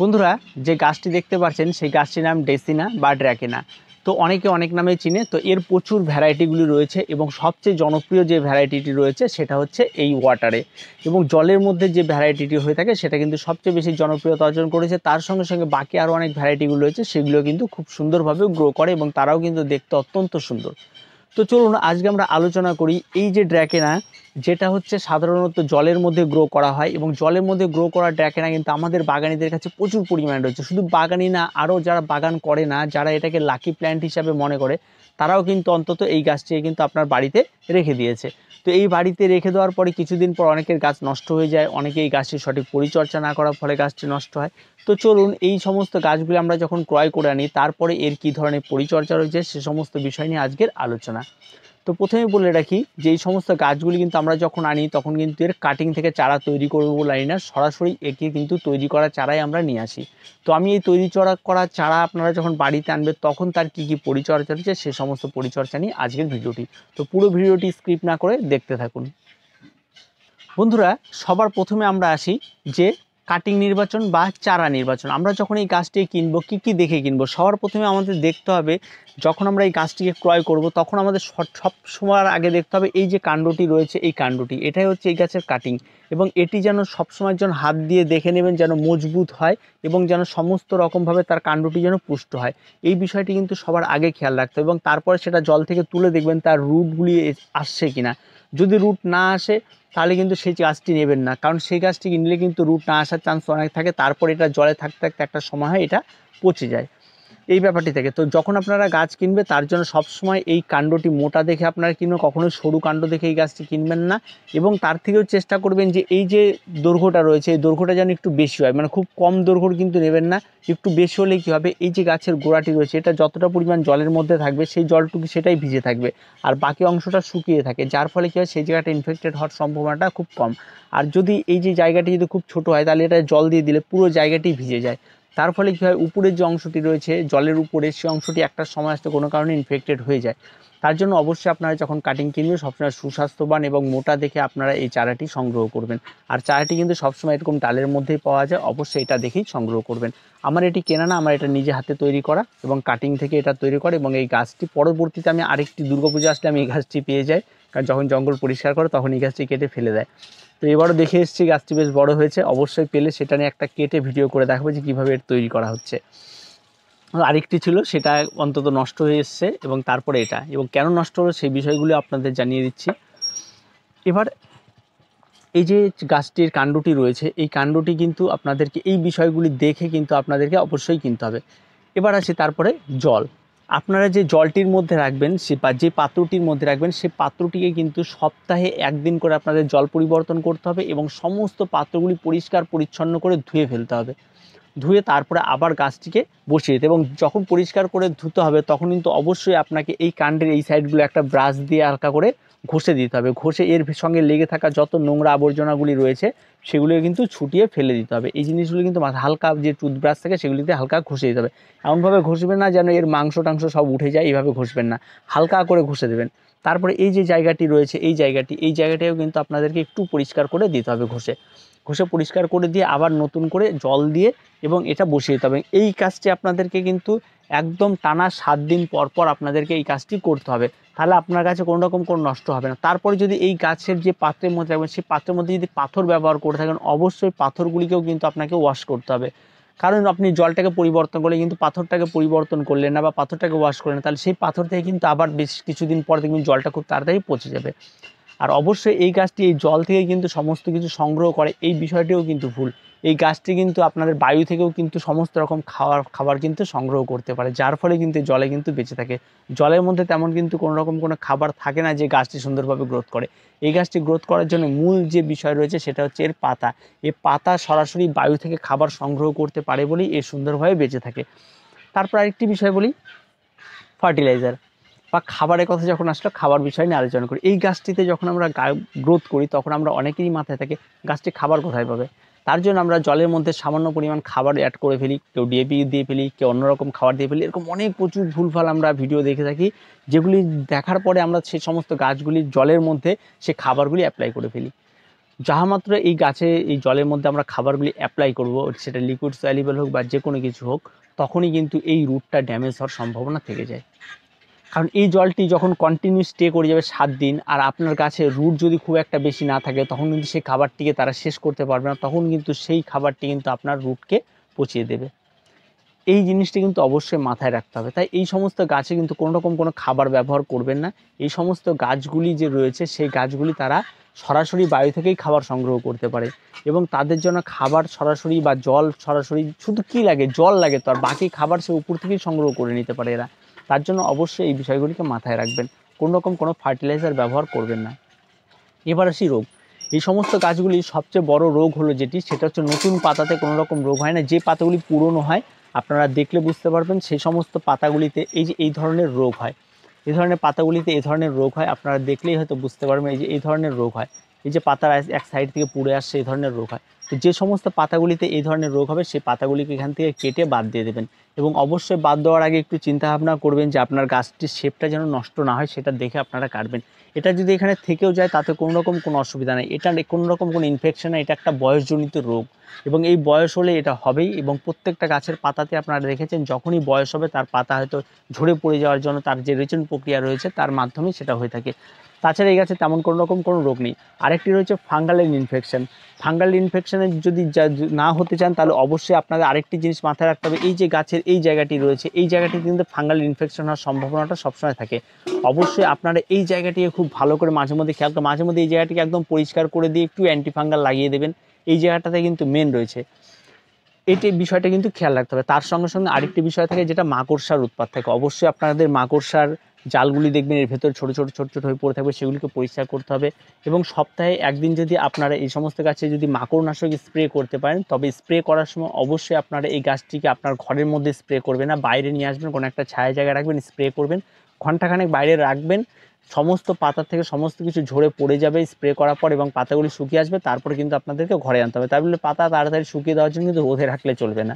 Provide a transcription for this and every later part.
বন্ধুরা যে গাছটি দেখতে পাচ্ছেন সেই গাছটির নাম ডেসিনা বা ড্র্যাকেনা তো অনেকে অনেক নামে চিনে তো এর প্রচুর ভ্যারাইটিগুলি রয়েছে এবং সবচেয়ে জনপ্রিয় যে ভ্যারাইটিটি রয়েছে সেটা হচ্ছে এই ওয়াটারে এবং জলের মধ্যে যে ভ্যারাইটিটি হয়ে থাকে সেটা কিন্তু সবচেয়ে বেশি জনপ্রিয়তা অর্জন করেছে তার সঙ্গে সঙ্গে বাকি আরও অনেক ভ্যারাইটিগুলো রয়েছে সেগুলো কিন্তু খুব সুন্দরভাবে গ্রো করে এবং তারাও কিন্তু দেখতে অত্যন্ত সুন্দর তো চলুন আজকে আমরা আলোচনা করি এই যে ড্র্যাকেনা যেটা হচ্ছে সাধারণত জলের মধ্যে গ্রো করা হয় এবং জলের মধ্যে গ্রো করা ড্র্যাকেনা কিন্তু আমাদের বাগানিদের কাছে প্রচুর পরিমাণে রয়েছে শুধু বাগানি না আরও যারা বাগান করে না যারা এটাকে লাকি প্ল্যান্ট হিসাবে মনে করে তারাও কিন্তু অন্তত এই গাছটিকে কিন্তু আপনার বাড়িতে রেখে দিয়েছে তো এই বাড়িতে রেখে দেওয়ার পরে কিছুদিন পর অনেকের গাছ নষ্ট হয়ে যায় অনেকে এই গাছটির সঠিক পরিচর্যা না করার ফলে গাছটি নষ্ট হয় তো চলুন এই সমস্ত গাছগুলি আমরা যখন ক্রয় করে আনি তারপরে এর কি ধরনের পরিচর্যা রয়েছে সে সমস্ত বিষয় নিয়ে আজকের আলোচনা তো প্রথমে বলে রাখি যে এই সমস্ত গাছগুলি কিন্তু আমরা যখন আনি তখন কিন্তু এর কাটিং থেকে চারা তৈরি করবো বলে আনি না সরাসরি একে কিন্তু তৈরি করা চারাই আমরা নিয়ে আসি তো আমি এই তৈরি চড়া করা চারা আপনারা যখন বাড়িতে আনবে তখন তার কি কি পরিচর্যা রয়েছে সে সমস্ত পরিচর্যা নিয়ে আজকের ভিডিওটি তো পুরো ভিডিওটি স্ক্রিপ্ট না করে দেখতে থাকুন বন্ধুরা সবার প্রথমে আমরা আসি যে কাটিং নির্বাচন বা চারা নির্বাচন আমরা যখন এই গাছটি কিনবো কি কি দেখে কিনবো সবার প্রথমে আমাদের দেখতে হবে যখন আমরা এই গাছটিকে ক্রয় করব তখন আমাদের সব সময়ের আগে দেখতে হবে এই যে কাণ্ডটি রয়েছে এই কাণ্ডটি এটাই হচ্ছে এই গাছের কাটিং এবং এটি যেন সময় যেন হাত দিয়ে দেখে নেবেন যেন মজবুত হয় এবং যেন সমস্ত রকমভাবে তার কাণ্ডটি যেন পুষ্ট হয় এই বিষয়টি কিন্তু সবার আগে খেয়াল রাখতে হবে এবং তারপরে সেটা জল থেকে তুলে দেখবেন তার রুটগুলি আসছে কিনা যদি রুট না আসে তাহলে কিন্তু সেই গাছটি নেবেন না কারণ সেই গাছটি কিনলে কিন্তু রুট না আসার চান্স অনেক থাকে তারপর এটা জলে থাকতে থাকতে একটা সময় হয় এটা পচে যায় এই ব্যাপারটি থেকে তো যখন আপনারা গাছ কিনবে তার জন্য সবসময় এই কাণ্ডটি মোটা দেখে আপনারা কিনবেন কখনোই সরু কাণ্ড দেখে এই গাছটি কিনবেন না এবং তার থেকেও চেষ্টা করবেন যে এই যে দৈর্ঘ্যটা রয়েছে এই দৈর্ঘ্যটা যেন একটু বেশি হয় মানে খুব কম দৈর্ঘ্য কিন্তু নেবেন না একটু বেশি হলে কী হবে এই যে গাছের গোড়াটি রয়েছে এটা যতটা পরিমাণ জলের মধ্যে থাকবে সেই জলটুকু সেটাই ভিজে থাকবে আর বাকি অংশটা শুকিয়ে থাকে যার ফলে কী হয় সেই জায়গাটা ইনফেক্টেড হওয়ার সম্ভাবনাটা খুব কম আর যদি এই যে জায়গাটি যদি খুব ছোট হয় তাহলে এটা জল দিয়ে দিলে পুরো জায়গাটি ভিজে যায় তার ফলে কী হয় উপরের যে অংশটি রয়েছে জলের উপরে সে অংশটি একটা সময় আসতে কোনো কারণে ইনফেক্টেড হয়ে যায় তার জন্য অবশ্যই আপনারা যখন কাটিং কিনবেন সবসময় সুস্বাস্থ্যবান এবং মোটা দেখে আপনারা এই চারাটি সংগ্রহ করবেন আর চারাটি কিন্তু সবসময় এরকম ডালের মধ্যেই পাওয়া যায় অবশ্যই এটা দেখেই সংগ্রহ করবেন আমার এটি কেনা না আমার এটা নিজে হাতে তৈরি করা এবং কাটিং থেকে এটা তৈরি করা এবং এই গাছটি পরবর্তীতে আমি আরেকটি দুর্গাপূজা আসলে আমি এই গাছটি পেয়ে যাই কারণ যখন জঙ্গল পরিষ্কার করে তখন এই গাছটি কেটে ফেলে দেয় তো এবারও দেখে এসেছি গাছটি বেশ বড়ো হয়েছে অবশ্যই পেলে সেটা নিয়ে একটা কেটে ভিডিও করে দেখাবো যে কীভাবে এর তৈরি করা হচ্ছে আরেকটি ছিল সেটা অন্তত নষ্ট হয়ে এসছে এবং তারপরে এটা এবং কেন নষ্ট হলো সেই বিষয়গুলো আপনাদের জানিয়ে দিচ্ছি এবার এই যে গাছটির কাণ্ডটি রয়েছে এই কাণ্ডটি কিন্তু আপনাদেরকে এই বিষয়গুলি দেখে কিন্তু আপনাদেরকে অবশ্যই কিনতে হবে এবার আসি তারপরে জল আপনারা যে জলটির মধ্যে রাখবেন সে বা যে পাত্রটির মধ্যে রাখবেন সে পাত্রটিকে কিন্তু সপ্তাহে একদিন করে আপনাদের জল পরিবর্তন করতে হবে এবং সমস্ত পাত্রগুলি পরিষ্কার পরিচ্ছন্ন করে ধুয়ে ফেলতে হবে ধুয়ে তারপরে আবার গাছটিকে বসিয়ে দিতে এবং যখন পরিষ্কার করে ধুতে হবে তখন কিন্তু অবশ্যই আপনাকে এই কাণ্ডের এই সাইডগুলো একটা ব্রাশ দিয়ে হালকা করে ঘষে দিতে হবে ঘষে এর সঙ্গে লেগে থাকা যত নোংরা আবর্জনাগুলি রয়েছে সেগুলো কিন্তু ছুটিয়ে ফেলে দিতে হবে এই জিনিসগুলো কিন্তু হালকা যে টুথব্রাশ থাকে সেগুলিতে হালকা ঘষে দিতে হবে এমনভাবে ঘষবেন না যেন এর মাংস টাংস সব উঠে যায় এইভাবে ঘষবেন না হালকা করে ঘষে দেবেন তারপরে এই যে জায়গাটি রয়েছে এই জায়গাটি এই জায়গাটাও কিন্তু আপনাদেরকে একটু পরিষ্কার করে দিতে হবে ঘষে ঘষে পরিষ্কার করে দিয়ে আবার নতুন করে জল দিয়ে এবং এটা বসিয়ে দিতে হবে এই কাজটি আপনাদেরকে কিন্তু একদম টানা সাত দিন পর পর আপনাদেরকে এই কাজটি করতে হবে তাহলে আপনার কাছে কোনো রকম কোনো নষ্ট হবে না তারপরে যদি এই গাছের যে পাত্রের মধ্যে রাখবেন সেই পাত্রের মধ্যে যদি পাথর ব্যবহার করে থাকেন অবশ্যই পাথরগুলিকেও কিন্তু আপনাকে ওয়াশ করতে হবে কারণ আপনি জলটাকে পরিবর্তন করলে কিন্তু পাথরটাকে পরিবর্তন করলেন না বা পাথরটাকে ওয়াশ করলেন তাহলে সেই পাথর থেকে কিন্তু আবার বেশ কিছুদিন পর দেখবেন জলটা খুব তাড়াতাড়ি পচে যাবে আর অবশ্যই এই গাছটি এই জল থেকে কিন্তু সমস্ত কিছু সংগ্রহ করে এই বিষয়টিও কিন্তু ভুল এই গাছটি কিন্তু আপনাদের বায়ু থেকেও কিন্তু সমস্ত রকম খাওয়ার খাবার কিন্তু সংগ্রহ করতে পারে যার ফলে কিন্তু জলে কিন্তু বেঁচে থাকে জলের মধ্যে তেমন কিন্তু কোনো রকম কোনো খাবার থাকে না যে গাছটি সুন্দরভাবে গ্রোথ করে এই গাছটি গ্রোথ করার জন্য মূল যে বিষয় রয়েছে সেটা হচ্ছে এর পাতা এ পাতা সরাসরি বায়ু থেকে খাবার সংগ্রহ করতে পারে বলেই এ সুন্দরভাবে বেঁচে থাকে তারপর আরেকটি বিষয় বলি ফার্টিলাইজার বা খাবারের কথা যখন আসলো খাবার বিষয় নিয়ে আলোচনা করি এই গাছটিতে যখন আমরা গ্রোথ করি তখন আমরা অনেকেরই মাথায় থাকে গাছটি খাবার কোথায় পাবে তার জন্য আমরা জলের মধ্যে সামান্য পরিমাণ খাবার অ্যাড করে ফেলি কেউ ডিএপি দিয়ে ফেলি কেউ অন্যরকম খাবার দিয়ে ফেলি এরকম অনেক প্রচুর ভুলভাল আমরা ভিডিও দেখে থাকি যেগুলি দেখার পরে আমরা সেই সমস্ত গাছগুলি জলের মধ্যে সে খাবারগুলি অ্যাপ্লাই করে ফেলি যাহা মাত্র এই গাছে এই জলের মধ্যে আমরা খাবারগুলি অ্যাপ্লাই করব সেটা লিকুইড স্যালিবেল হোক বা যে কোনো কিছু হোক তখনই কিন্তু এই রুটটা ড্যামেজ হওয়ার সম্ভাবনা থেকে যায় কারণ এই জলটি যখন কন্টিনিউ স্টে করে যাবে সাত দিন আর আপনার কাছে রুট যদি খুব একটা বেশি না থাকে তখন কিন্তু সেই খাবারটিকে তারা শেষ করতে পারবে না তখন কিন্তু সেই খাবারটি কিন্তু আপনার রুটকে পচিয়ে দেবে এই জিনিসটি কিন্তু অবশ্যই মাথায় রাখতে হবে তাই এই সমস্ত গাছে কিন্তু কোনো রকম কোনো খাবার ব্যবহার করবেন না এই সমস্ত গাছগুলি যে রয়েছে সেই গাছগুলি তারা সরাসরি বায়ু থেকেই খাবার সংগ্রহ করতে পারে এবং তাদের জন্য খাবার সরাসরি বা জল সরাসরি শুধু কি লাগে জল লাগে তো আর বাকি খাবার সে উপর থেকেই সংগ্রহ করে নিতে পারে এরা তার জন্য অবশ্যই এই বিষয়গুলিকে মাথায় রাখবেন কোনো রকম কোনো ফার্টিলাইজার ব্যবহার করবেন না এবার আসি রোগ এই সমস্ত গাছগুলি সবচেয়ে বড় রোগ হলো যেটি সেটা হচ্ছে নতুন পাতাতে কোনো রকম রোগ হয় না যে পাতাগুলি পুরনো হয় আপনারা দেখলে বুঝতে পারবেন সেই সমস্ত পাতাগুলিতে এই যে এই ধরনের রোগ হয় এই ধরনের পাতাগুলিতে এই ধরনের রোগ হয় আপনারা দেখলেই হয়তো বুঝতে পারবেন এই যে এই ধরনের রোগ হয় এই যে পাতার এক সাইড থেকে পুড়ে আসছে এই ধরনের রোগ হয় তো যে সমস্ত পাতাগুলিতে এই ধরনের রোগ হবে সেই পাতাগুলিকে এখান থেকে কেটে বাদ দিয়ে দেবেন এবং অবশ্যই বাদ দেওয়ার আগে একটু চিন্তাভাবনা করবেন যে আপনার গাছটির শেপটা যেন নষ্ট না হয় সেটা দেখে আপনারা কাটবেন এটা যদি এখানে থেকেও যায় তাতে কোনো রকম কোনো অসুবিধা নেই এটা কোনো রকম কোনো ইনফেকশন এটা একটা বয়সজনিত রোগ এবং এই বয়স হলে এটা হবেই এবং প্রত্যেকটা গাছের পাতাতে আপনারা দেখেছেন যখনই বয়স হবে তার পাতা হয়তো ঝরে পড়ে যাওয়ার জন্য তার যে রেচন প্রক্রিয়া রয়েছে তার মাধ্যমে সেটা হয়ে থাকে তাছাড়া এই গাছে তেমন কোনো রকম কোনো রোগ নেই আরেকটি রয়েছে ফাঙ্গাল ইনফেকশন ফাঙ্গাল ইনফেকশন অ্যাকশানে যদি না হতে চান তাহলে অবশ্যই আপনাদের আরেকটি জিনিস মাথায় রাখতে হবে এই যে গাছের এই জায়গাটি রয়েছে এই জায়গাটি কিন্তু ফাঙ্গাল ইনফেকশন হওয়ার সম্ভাবনাটা সবসময় থাকে অবশ্যই আপনারা এই জায়গাটিকে খুব ভালো করে মাঝে মধ্যে খেয়াল করে মাঝে মধ্যে এই জায়গাটিকে একদম পরিষ্কার করে দিয়ে একটু অ্যান্টিফাঙ্গাল লাগিয়ে দেবেন এই জায়গাটাতে কিন্তু মেন রয়েছে এটি বিষয়টা কিন্তু খেয়াল রাখতে হবে তার সঙ্গে সঙ্গে আরেকটি বিষয় থাকে যেটা মাকড়সার উৎপাত থাকে অবশ্যই আপনাদের মাকড়সার জালগুলি দেখবেন এর ভেতরে ছোট ছোট ছোট ছোট হয়ে পড়ে থাকবে সেগুলিকে পরিষ্কার করতে হবে এবং সপ্তাহে একদিন যদি আপনারা এই সমস্ত গাছে যদি মাকড়নাশক স্প্রে করতে পারেন তবে স্প্রে করার সময় অবশ্যই আপনারা এই গাছটিকে আপনার ঘরের মধ্যে স্প্রে করবেন না বাইরে নিয়ে আসবেন কোনো একটা ছায়া জায়গায় রাখবেন স্প্রে করবেন ঘন্টাখানেক বাইরে রাখবেন সমস্ত পাতা থেকে সমস্ত কিছু ঝরে পড়ে যাবে স্প্রে করার পর এবং পাতাগুলি শুকিয়ে আসবে তারপরে কিন্তু আপনাদেরকে ঘরে আনতে হবে তাই বলে পাতা তাড়াতাড়ি শুকিয়ে দেওয়ার জন্য কিন্তু রোধে রাখলে চলবে না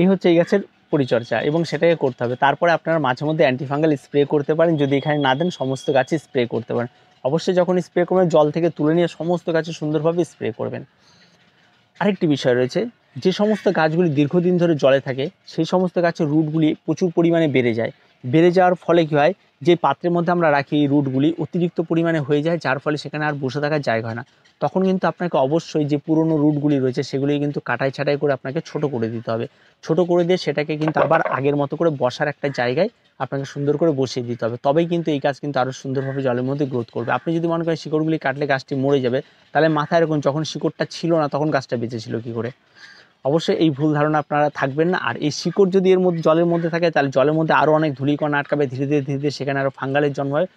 এই হচ্ছে এই গাছের পরিচর্যা এবং সেটাকে করতে হবে তারপরে আপনারা মাঝে মধ্যে অ্যান্টিফাঙ্গাল স্প্রে করতে পারেন যদি এখানে না দেন সমস্ত গাছে স্প্রে করতে পারেন অবশ্যই যখন স্প্রে করবেন জল থেকে তুলে নিয়ে সমস্ত গাছে সুন্দরভাবে স্প্রে করবেন আরেকটি বিষয় রয়েছে যে সমস্ত গাছগুলি দীর্ঘদিন ধরে জলে থাকে সেই সমস্ত গাছের রুটগুলি প্রচুর পরিমাণে বেড়ে যায় বেড়ে যাওয়ার ফলে কী হয় যে পাত্রের মধ্যে আমরা রাখি এই রুটগুলি অতিরিক্ত পরিমাণে হয়ে যায় যার ফলে সেখানে আর বসে থাকার জায়গা হয় না তখন কিন্তু আপনাকে অবশ্যই যে পুরনো রুটগুলি রয়েছে সেগুলি কিন্তু কাটাই ছাটাই করে আপনাকে ছোট করে দিতে হবে ছোট করে দিয়ে সেটাকে কিন্তু আবার আগের মতো করে বসার একটা জায়গায় আপনাকে সুন্দর করে বসিয়ে দিতে হবে তবেই কিন্তু এই গাছ কিন্তু আরও সুন্দরভাবে জলের মধ্যে গ্রোথ করবে আপনি যদি মনে করেন শিকড়গুলি কাটলে গাছটি মরে যাবে তাহলে মাথায় এরকম যখন শিকড়টা ছিল না তখন গাছটা বেঁচে ছিল কী করে অবশ্যই এই ভুল ধারণা আপনারা থাকবেন না আর এই শিকড় যদি এর মধ্যে জলের মধ্যে থাকে তাহলে জলের মধ্যে আরও অনেক ধুলিকণা আটকাবে ধীরে ধীরে ধীরে ধীরে সেখানে আরও ফাঙ্গালের জন্ম হয়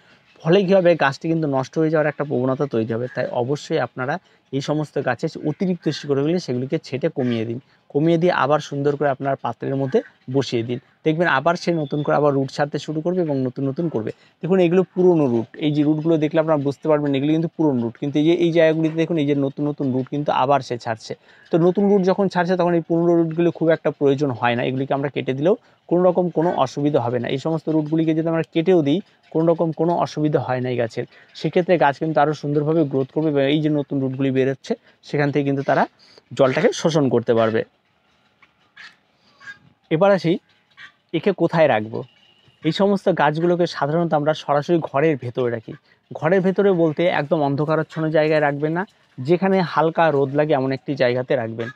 ফলে কী হবে গাছটি কিন্তু নষ্ট হয়ে যাওয়ার একটা প্রবণতা তৈরি হবে তাই অবশ্যই আপনারা এই সমস্ত গাছের অতিরিক্ত শিকড়গুলি সেগুলিকে ছেটে কমিয়ে দিন কমিয়ে দিয়ে আবার সুন্দর করে আপনার পাত্রের মধ্যে বসিয়ে দিন দেখবেন আবার সে নতুন করে আবার রুট ছাড়তে শুরু করবে এবং নতুন নতুন করবে দেখুন এগুলো পুরনো রুট এই যে রুটগুলো দেখলে আপনারা বুঝতে পারবেন এগুলো কিন্তু পুরনো রুট কিন্তু এই যে এই জায়গাগুলিতে দেখুন এই যে নতুন নতুন রুট কিন্তু আবার সে ছাড়ছে তো নতুন রুট যখন ছাড়ছে তখন এই পুরনো রুটগুলো খুব একটা প্রয়োজন হয় না এগুলিকে আমরা কেটে দিলেও কোনো রকম কোনো অসুবিধা হবে না এই সমস্ত রুটগুলিকে যদি আমরা কেটেও দিই কোনো রকম কোনো অসুবিধা হয় না এই গাছের সেক্ষেত্রে গাছ কিন্তু আরও সুন্দরভাবে গ্রোথ করবে এই যে নতুন রুটগুলি বেরোচ্ছে সেখান থেকে কিন্তু তারা জলটাকে শোষণ করতে পারবে এবার আসি একে কোথায় রাখবো এই সমস্ত গাছগুলোকে সাধারণত আমরা সরাসরি ঘরের ভেতরে রাখি ঘরের ভেতরে বলতে একদম অন্ধকারাচ্ছন্ন জায়গায় রাখবেন না যেখানে হালকা রোদ লাগে এমন একটি জায়গাতে রাখবেন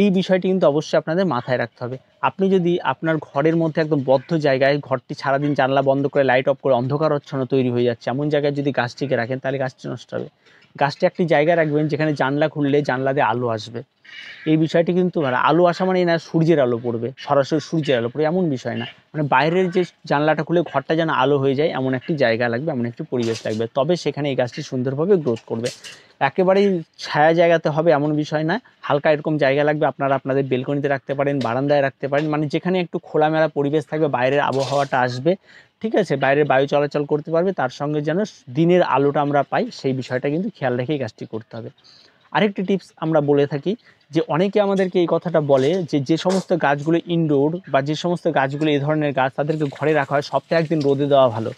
এই বিষয়টি কিন্তু অবশ্যই আপনাদের মাথায় রাখতে হবে আপনি যদি আপনার ঘরের মধ্যে একদম বদ্ধ জায়গায় ঘরটি সারাদিন জানলা বন্ধ করে লাইট অফ করে অন্ধকারচ্ছন্ন তৈরি হয়ে যাচ্ছে এমন জায়গায় যদি গাছটিকে রাখেন তাহলে গাছটি নষ্ট হবে গাছটা একটি জায়গায় রাখবেন যেখানে জানলা খুললে জানলাতে আলো আসবে এই বিষয়টি কিন্তু মানে আলো আসা মানে না সূর্যের আলো পড়বে সরাসরি সূর্যের আলো পড়বে এমন বিষয় না মানে বাইরের যে জানলাটা খুলে ঘরটা যেন আলো হয়ে যায় এমন একটি জায়গা লাগবে এমন একটি পরিবেশ লাগবে তবে সেখানে এই গাছটি সুন্দরভাবে গ্রোথ করবে একেবারেই ছায়া জায়গাতে হবে এমন বিষয় না হালকা এরকম জায়গা লাগবে আপনারা আপনাদের বেলকনিতে রাখতে পারেন বারান্দায় রাখতে পারেন মানে যেখানে একটু খোলামেলা পরিবেশ থাকবে বাইরের আবহাওয়াটা আসবে ঠিক আছে বাইরের বায়ু চলাচল করতে পারবে তার সঙ্গে যেন দিনের আলোটা আমরা পাই সেই বিষয়টা কিন্তু খেয়াল রেখেই কাজটি করতে হবে আরেকটি টিপস আমরা বলে থাকি যে অনেকে আমাদেরকে এই কথাটা বলে যে যে সমস্ত গাছগুলো ইনডোর বা যে সমস্ত গাছগুলো এই ধরনের গাছ তাদেরকে ঘরে রাখা হয় সপ্তাহে একদিন রোদে দেওয়া ভালো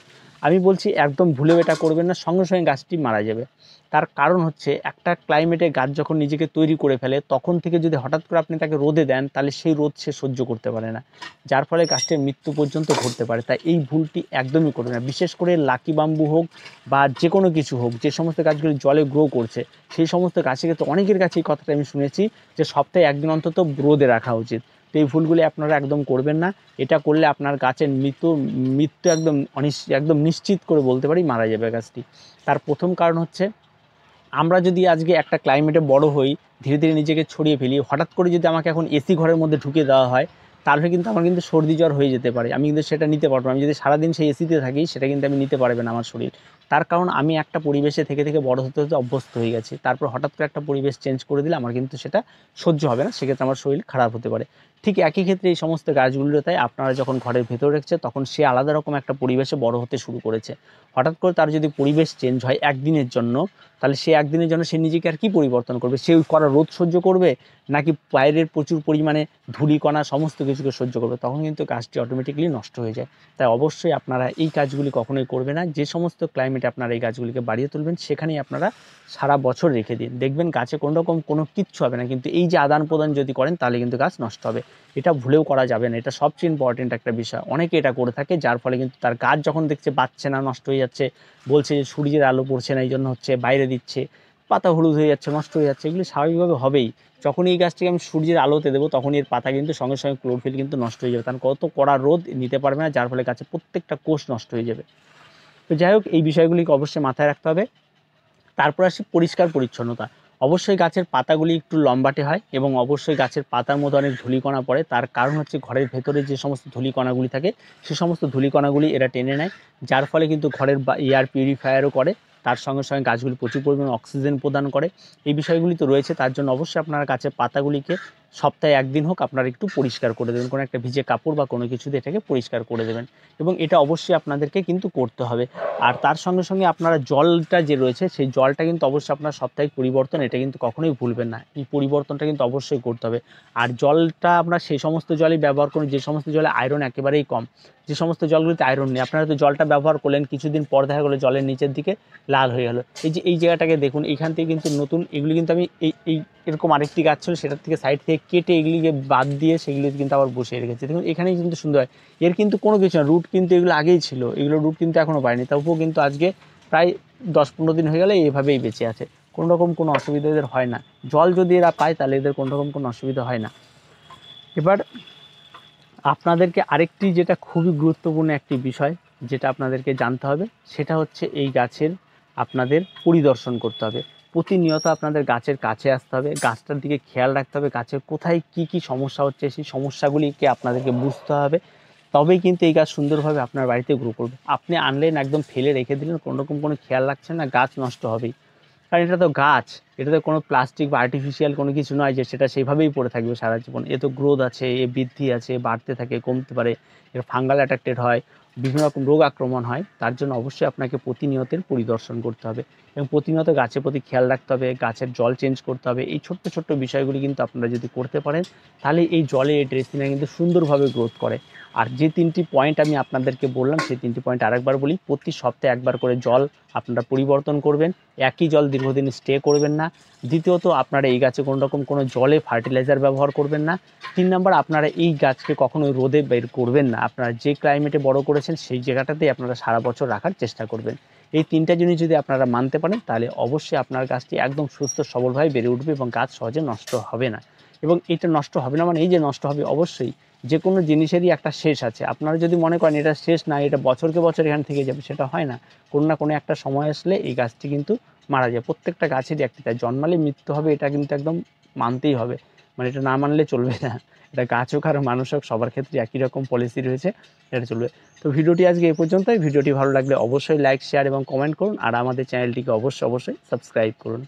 আমি বলছি একদম ভুলেও এটা করবেন না সঙ্গে সঙ্গে গাছটি মারা যাবে তার কারণ হচ্ছে একটা ক্লাইমেটে গাছ যখন নিজেকে তৈরি করে ফেলে তখন থেকে যদি হঠাৎ করে আপনি তাকে রোদে দেন তাহলে সেই রোদ সে সহ্য করতে পারে না যার ফলে গাছটির মৃত্যু পর্যন্ত ঘটতে পারে তাই এই ভুলটি একদমই করবে না বিশেষ করে লাকি বাম্বু হোক বা যে কোনো কিছু হোক যে সমস্ত গাছগুলি জলে গ্রো করছে সেই সমস্ত গাছে কিন্তু অনেকের কাছে এই কথাটা আমি শুনেছি যে সপ্তাহে একদিন অন্তত রোদে রাখা উচিত তো এই ভুলগুলি আপনারা একদম করবেন না এটা করলে আপনার গাছের মৃত্যু মৃত্যু একদম অনিশ্চিত একদম নিশ্চিত করে বলতে পারি মারা যাবে গাছটি তার প্রথম কারণ হচ্ছে আমরা যদি আজকে একটা ক্লাইমেটে বড় হই ধীরে ধীরে নিজেকে ছড়িয়ে ফেলি হঠাৎ করে যদি আমাকে এখন এসি ঘরের মধ্যে ঢুকে দেওয়া হয় তাহলে কিন্তু আমার কিন্তু সর্দি জ্বর হয়ে যেতে পারে আমি কিন্তু সেটা নিতে পারবো আমি যদি সারাদিন সেই এসিতে থাকি সেটা কিন্তু আমি নিতে পারবে না আমার শরীর তার কারণ আমি একটা পরিবেশে থেকে থেকে বড় হতে হতে অভ্যস্ত হয়ে গেছি তারপর হঠাৎ করে একটা পরিবেশ চেঞ্জ করে দিলে আমার কিন্তু সেটা সহ্য হবে না সেক্ষেত্রে আমার শরীর খারাপ হতে পারে ঠিক একই ক্ষেত্রে এই সমস্ত গাছগুলো তাই আপনারা যখন ঘরের ভেতরে রেখেছে তখন সে আলাদা রকম একটা পরিবেশে বড় হতে শুরু করেছে হঠাৎ করে তার যদি পরিবেশ চেঞ্জ হয় একদিনের জন্য তাহলে সে একদিনের জন্য সে নিজেকে আর কি পরিবর্তন করবে সে করা রোদ সহ্য করবে নাকি বাইরের প্রচুর পরিমাণে কণা সমস্ত কিছুকে সহ্য করবে তখন কিন্তু গাছটি অটোমেটিকলি নষ্ট হয়ে যায় তাই অবশ্যই আপনারা এই কাজগুলি কখনোই করবে না যে সমস্ত ক্লাইমেট মিনিট আপনারা এই গাছগুলিকে বাড়িয়ে তুলবেন সেখানেই আপনারা সারা বছর রেখে দিন দেখবেন গাছে কোনো রকম কোনো কিচ্ছু হবে না কিন্তু এই যে আদান প্রদান যদি করেন তাহলে কিন্তু গাছ নষ্ট হবে এটা ভুলেও করা যাবে না এটা সবচেয়ে ইম্পর্টেন্ট একটা বিষয় অনেকে এটা করে থাকে যার ফলে কিন্তু তার গাছ যখন দেখছে বাচ্ছে না নষ্ট হয়ে যাচ্ছে বলছে যে সূর্যের আলো পড়ছে না এই জন্য হচ্ছে বাইরে দিচ্ছে পাতা হলুদ হয়ে যাচ্ছে নষ্ট হয়ে যাচ্ছে এগুলি স্বাভাবিকভাবে হবেই যখন এই গাছটিকে আমি সূর্যের আলোতে দেবো তখন এর পাতা কিন্তু সঙ্গে সঙ্গে ক্লোরফিল কিন্তু নষ্ট হয়ে যাবে কারণ কত কড়া রোদ নিতে পারবে না যার ফলে গাছে প্রত্যেকটা কোষ নষ্ট হয়ে যাবে তো যাই হোক এই বিষয়গুলিকে অবশ্যই মাথায় রাখতে হবে তারপর আসি পরিষ্কার পরিচ্ছন্নতা অবশ্যই গাছের পাতাগুলি একটু লম্বাটে হয় এবং অবশ্যই গাছের পাতার মধ্যে অনেক ধুলিকণা পড়ে তার কারণ হচ্ছে ঘরের ভেতরে যে সমস্ত ধুলিকণাগুলি থাকে সে সমস্ত ধুলিকণাগুলি এরা টেনে নেয় যার ফলে কিন্তু ঘরের এয়ার পিউরিফায়ারও করে তার সঙ্গে সঙ্গে গাছগুলি প্রচুর পরিমাণে অক্সিজেন প্রদান করে এই বিষয়গুলি তো রয়েছে তার জন্য অবশ্যই আপনারা গাছের পাতাগুলিকে সপ্তাহে একদিন হোক আপনারা একটু পরিষ্কার করে দেবেন কোনো একটা ভিজে কাপড় বা কোনো কিছু দিয়ে এটাকে পরিষ্কার করে দেবেন এবং এটা অবশ্যই আপনাদেরকে কিন্তু করতে হবে আর তার সঙ্গে সঙ্গে আপনারা জলটা যে রয়েছে সেই জলটা কিন্তু অবশ্যই আপনার সপ্তাহে পরিবর্তন এটা কিন্তু কখনোই ভুলবেন না এই পরিবর্তনটা কিন্তু অবশ্যই করতে হবে আর জলটা আপনার সেই সমস্ত জলই ব্যবহার করুন যে সমস্ত জলে আয়রন একেবারেই কম যে সমস্ত জলগুলিতে আয়রন নেই আপনারা তো জলটা ব্যবহার করলেন কিছুদিন পর দেখা গেলো জলের নিচের দিকে লাল হয়ে গেলো এই যে এই জায়গাটাকে দেখুন এখান থেকে কিন্তু নতুন এগুলি কিন্তু আমি এই এই এরকম আরেকটি গাছ ছিল সেটার থেকে সাইড থেকে কেটে এগুলিকে বাদ দিয়ে সেগুলি কিন্তু আবার বসে রেখেছে দেখুন এখানেই কিন্তু সুন্দর হয় এর কিন্তু কোনো কিছু না রুট কিন্তু এগুলো আগেই ছিল এগুলো রুট কিন্তু এখনও পায়নি তারপরেও কিন্তু আজকে প্রায় দশ পনেরো দিন হয়ে গেলে এভাবেই বেঁচে আছে কোনো রকম কোনো অসুবিধা এদের হয় না জল যদি এরা পায় তাহলে এদের কোনো রকম কোনো অসুবিধা হয় না এবার আপনাদেরকে আরেকটি যেটা খুবই গুরুত্বপূর্ণ একটি বিষয় যেটা আপনাদেরকে জানতে হবে সেটা হচ্ছে এই গাছের আপনাদের পরিদর্শন করতে হবে প্রতিনিয়ত আপনাদের গাছের কাছে আসতে হবে গাছটার দিকে খেয়াল রাখতে হবে গাছের কোথায় কি কি সমস্যা হচ্ছে সেই সমস্যাগুলিকে আপনাদেরকে বুঝতে হবে তবেই কিন্তু এই গাছ সুন্দরভাবে আপনার বাড়িতে গ্রো করবে আপনি আনলেন একদম ফেলে রেখে দিলেন কোনোরকম কোনো খেয়াল রাখছেন না গাছ নষ্ট হবেই কারণ এটা তো গাছ এটা তো কোনো প্লাস্টিক বা আর্টিফিশিয়াল কোনো কিছু নয় যে সেটা সেইভাবেই পড়ে থাকবে সারা জীবন এ তো গ্রোথ আছে এ বৃদ্ধি আছে বাড়তে থাকে কমতে পারে এর ফাঙ্গাল অ্যাট্রাক্টেড হয় বিভিন্ন রকম রোগ আক্রমণ হয় তার জন্য অবশ্যই আপনাকে প্রতিনিয়তের পরিদর্শন করতে হবে এবং প্রতিনিয়ত গাছের প্রতি খেয়াল রাখতে হবে গাছের জল চেঞ্জ করতে হবে এই ছোট্ট ছোট্ট বিষয়গুলি কিন্তু আপনারা যদি করতে পারেন তাহলে এই জলে এই ড্রেসিনা কিন্তু সুন্দরভাবে গ্রোথ করে আর যে তিনটি পয়েন্ট আমি আপনাদেরকে বললাম সেই তিনটি পয়েন্ট আরেকবার বলি প্রতি সপ্তাহে একবার করে জল আপনারা পরিবর্তন করবেন একই জল দীর্ঘদিন স্টে করবেন না দ্বিতীয়ত আপনারা এই গাছে কোনো রকম কোনো জলে ফার্টিলাইজার ব্যবহার করবেন না তিন নম্বর আপনারা এই গাছকে কখনো রোদে বের করবেন না আপনারা যে ক্লাইমেটে বড় করেছেন সেই জায়গাটাতেই আপনারা সারা বছর রাখার চেষ্টা করবেন এই তিনটা জিনিস যদি আপনারা মানতে পারেন তাহলে অবশ্যই আপনার গাছটি একদম সুস্থ সবলভাবে বেড়ে উঠবে এবং গাছ সহজে নষ্ট হবে না এবং এটা নষ্ট হবে না মানে এই যে নষ্ট হবে অবশ্যই যে কোনো জিনিসেরই একটা শেষ আছে আপনারা যদি মনে করেন এটা শেষ না এটা বছরকে বছর এখান থেকে যাবে সেটা হয় না কোনো না কোনো একটা সময় আসলে এই গাছটি কিন্তু মারা যায় প্রত্যেকটা গাছেরই একটা জন্মালে মৃত্যু হবে এটা কিন্তু একদম মানতেই হবে মানে এটা না মানলে চলবে না এটা গাছ হোক আর মানুষ হোক সবার ক্ষেত্রে একই রকম পলিসি রয়েছে এটা চলবে তো ভিডিওটি আজকে এই পর্যন্তই ভিডিওটি ভালো লাগলে অবশ্যই লাইক শেয়ার এবং কমেন্ট করুন আর আমাদের চ্যানেলটিকে অবশ্যই অবশ্যই সাবস্ক্রাইব করুন